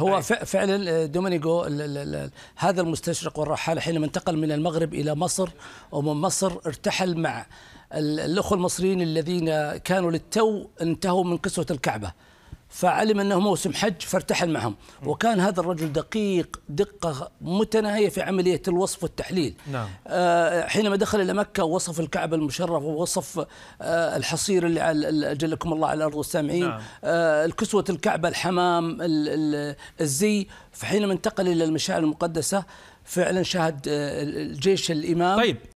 هو أي. فعلا آه، دومينيغو هذا المستشرق والرحالة حينما انتقل من المغرب إلى مصر ومن مصر ارتحل مع الأخوة المصريين الذين كانوا للتو انتهوا من قسوة الكعبة فعلم انه موسم حج فارتحل معهم وكان هذا الرجل دقيق دقه متناهيه في عمليه الوصف والتحليل نعم. آه، حينما دخل الى مكه وصف الكعبه المشرفه ووصف آه، الحصير اللي على اجلكم الله على الارض والسامعين نعم. آه، الكسوه الكعبه الحمام الزي فحينما انتقل الى المشاعر المقدسه فعلا شاهد الجيش الامام طيب